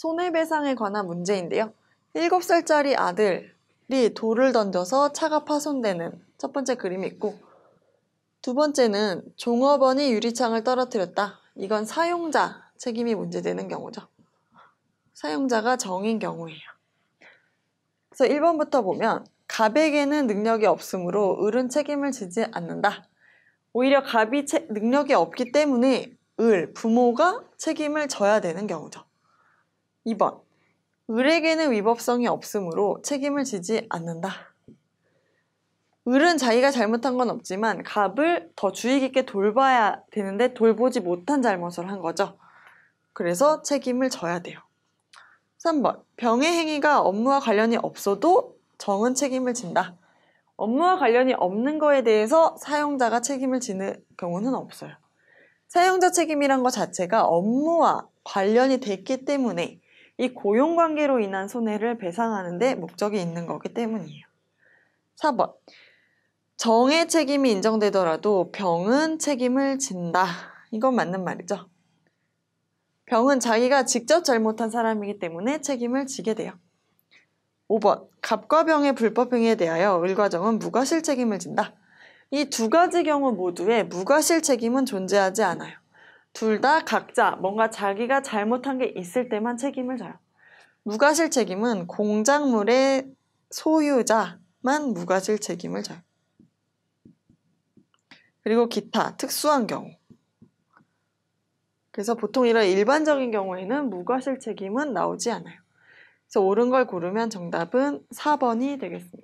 손해배상에 관한 문제인데요. 7살짜리 아들이 돌을 던져서 차가 파손되는 첫 번째 그림이 있고 두 번째는 종업원이 유리창을 떨어뜨렸다. 이건 사용자 책임이 문제되는 경우죠. 사용자가 정인 경우예요. 그래서 1번부터 보면 갑에게는 능력이 없으므로 을은 책임을 지지 않는다. 오히려 갑이 능력이 없기 때문에 을, 부모가 책임을 져야 되는 경우죠. 2번 을에게는 위법성이 없으므로 책임을 지지 않는다. 을은 자기가 잘못한 건 없지만 갑을 더 주의 깊게 돌봐야 되는데 돌보지 못한 잘못을 한 거죠. 그래서 책임을 져야 돼요. 3번 병의 행위가 업무와 관련이 없어도 정은 책임을 진다. 업무와 관련이 없는 거에 대해서 사용자가 책임을 지는 경우는 없어요. 사용자 책임이란 것 자체가 업무와 관련이 됐기 때문에 이 고용 관계로 인한 손해를 배상하는 데 목적이 있는 거기 때문이에요. 4번. 정의 책임이 인정되더라도 병은 책임을 진다. 이건 맞는 말이죠. 병은 자기가 직접 잘못한 사람이기 때문에 책임을 지게 돼요. 5번. 갑과 병의 불법행위에 대하여 을과정은 무과실 책임을 진다. 이 두 가지 경우 모두에 무과실 책임은 존재하지 않아요. 둘다 각자 뭔가 자기가 잘못한 게 있을 때만 책임을 져요. 무과실 책임은 공작물의 소유자만 무과실 책임을 져요. 그리고 기타, 특수한 경우. 그래서 보통 이런 일반적인 경우에는 무과실 책임은 나오지 않아요. 그래서 옳은 걸 고르면 정답은 4번이 되겠습니다.